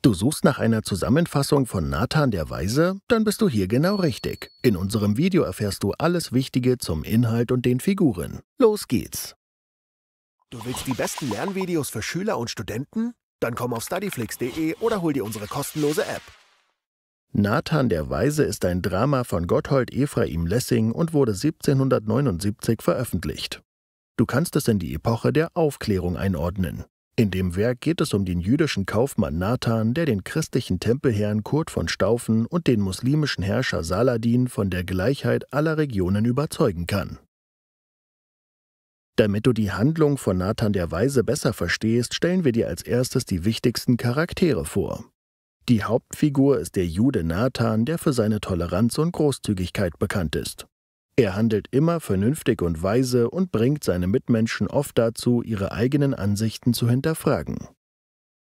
Du suchst nach einer Zusammenfassung von Nathan der Weise? Dann bist du hier genau richtig. In unserem Video erfährst du alles Wichtige zum Inhalt und den Figuren. Los geht's! Du willst die besten Lernvideos für Schüler und Studenten? Dann komm auf studyflix.de oder hol dir unsere kostenlose App. Nathan der Weise ist ein Drama von Gotthold Ephraim Lessing und wurde 1779 veröffentlicht. Du kannst es in die Epoche der Aufklärung einordnen. In dem Werk geht es um den jüdischen Kaufmann Nathan, der den christlichen Tempelherrn Kurt von Staufen und den muslimischen Herrscher Saladin von der Gleichheit aller Regionen überzeugen kann. Damit du die Handlung von Nathan der Weise besser verstehst, stellen wir dir als erstes die wichtigsten Charaktere vor. Die Hauptfigur ist der Jude Nathan, der für seine Toleranz und Großzügigkeit bekannt ist. Er handelt immer vernünftig und weise und bringt seine Mitmenschen oft dazu, ihre eigenen Ansichten zu hinterfragen.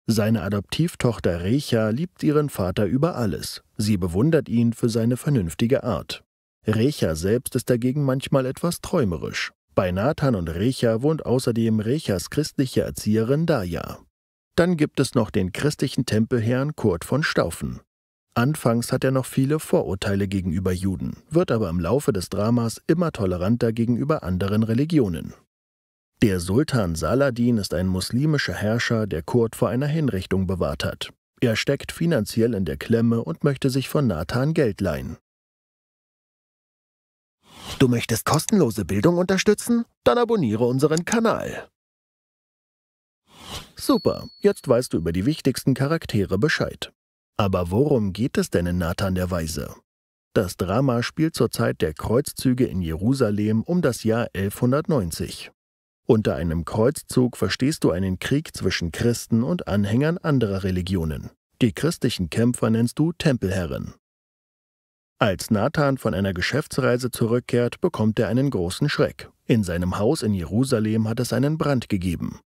Seine Adoptivtochter Recha liebt ihren Vater über alles. Sie bewundert ihn für seine vernünftige Art. Recha selbst ist dagegen manchmal etwas träumerisch. Bei Nathan und Recha wohnt außerdem Rechas christliche Erzieherin Daya. Dann gibt es noch den christlichen Tempelherrn Kurt von Staufen. Anfangs hat er noch viele Vorurteile gegenüber Juden, wird aber im Laufe des Dramas immer toleranter gegenüber anderen Religionen. Der Sultan Saladin ist ein muslimischer Herrscher, der Kurt vor einer Hinrichtung bewahrt hat. Er steckt finanziell in der Klemme und möchte sich von Nathan Geld leihen. Du möchtest kostenlose Bildung unterstützen? Dann abonniere unseren Kanal. Super, jetzt weißt du über die wichtigsten Charaktere Bescheid. Aber worum geht es denn in Nathan der Weise? Das Drama spielt zur Zeit der Kreuzzüge in Jerusalem um das Jahr 1190. Unter einem Kreuzzug verstehst du einen Krieg zwischen Christen und Anhängern anderer Religionen. Die christlichen Kämpfer nennst du Tempelherren. Als Nathan von einer Geschäftsreise zurückkehrt, bekommt er einen großen Schreck. In seinem Haus in Jerusalem hat es einen Brand gegeben.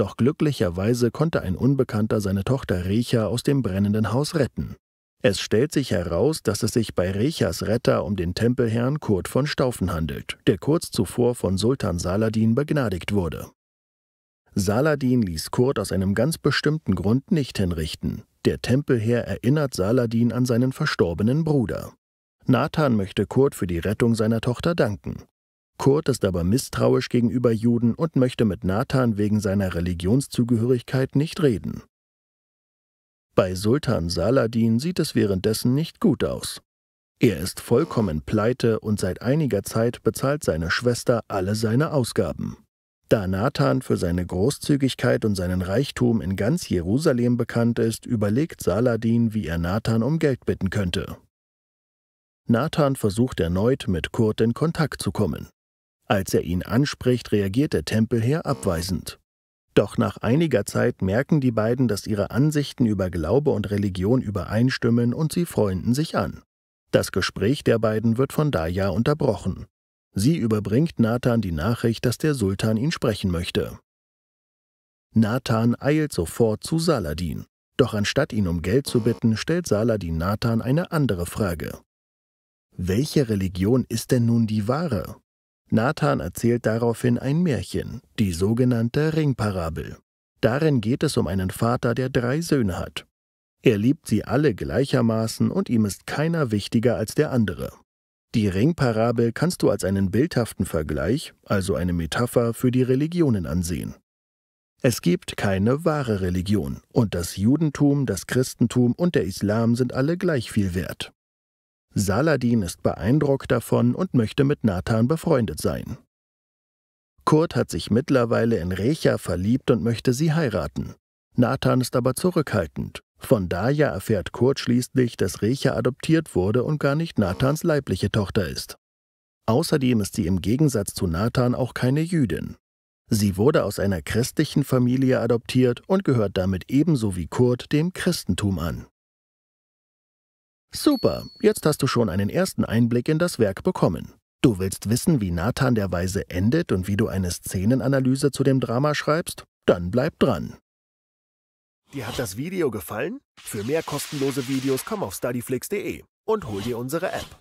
Doch glücklicherweise konnte ein Unbekannter seine Tochter Recha aus dem brennenden Haus retten. Es stellt sich heraus, dass es sich bei Rechas Retter um den Tempelherrn Kurt von Staufen handelt, der kurz zuvor von Sultan Saladin begnadigt wurde. Saladin ließ Kurt aus einem ganz bestimmten Grund nicht hinrichten. Der Tempelherr erinnert Saladin an seinen verstorbenen Bruder. Nathan möchte Kurt für die Rettung seiner Tochter danken. Kurt ist aber misstrauisch gegenüber Juden und möchte mit Nathan wegen seiner Religionszugehörigkeit nicht reden. Bei Sultan Saladin sieht es währenddessen nicht gut aus. Er ist vollkommen pleite und seit einiger Zeit bezahlt seine Schwester alle seine Ausgaben. Da Nathan für seine Großzügigkeit und seinen Reichtum in ganz Jerusalem bekannt ist, überlegt Saladin, wie er Nathan um Geld bitten könnte. Nathan versucht erneut, mit Kurt in Kontakt zu kommen. Als er ihn anspricht, reagiert der Tempelherr abweisend. Doch nach einiger Zeit merken die beiden, dass ihre Ansichten über Glaube und Religion übereinstimmen und sie freunden sich an. Das Gespräch der beiden wird von Daya unterbrochen. Sie überbringt Nathan die Nachricht, dass der Sultan ihn sprechen möchte. Nathan eilt sofort zu Saladin. Doch anstatt ihn um Geld zu bitten, stellt Saladin Nathan eine andere Frage. Welche Religion ist denn nun die wahre? Nathan erzählt daraufhin ein Märchen, die sogenannte Ringparabel. Darin geht es um einen Vater, der drei Söhne hat. Er liebt sie alle gleichermaßen und ihm ist keiner wichtiger als der andere. Die Ringparabel kannst du als einen bildhaften Vergleich, also eine Metapher für die Religionen ansehen. Es gibt keine wahre Religion, und das Judentum, das Christentum und der Islam sind alle gleich viel wert. Saladin ist beeindruckt davon und möchte mit Nathan befreundet sein. Kurt hat sich mittlerweile in Recha verliebt und möchte sie heiraten. Nathan ist aber zurückhaltend. Von daher erfährt Kurt schließlich, dass Recha adoptiert wurde und gar nicht Nathans leibliche Tochter ist. Außerdem ist sie im Gegensatz zu Nathan auch keine Jüdin. Sie wurde aus einer christlichen Familie adoptiert und gehört damit ebenso wie Kurt dem Christentum an. Super, jetzt hast du schon einen ersten Einblick in das Werk bekommen. Du willst wissen, wie Nathan der Weise endet und wie du eine Szenenanalyse zu dem Drama schreibst? Dann bleib dran. Dir hat das Video gefallen? Für mehr kostenlose Videos komm auf studyflix.de und hol dir unsere App.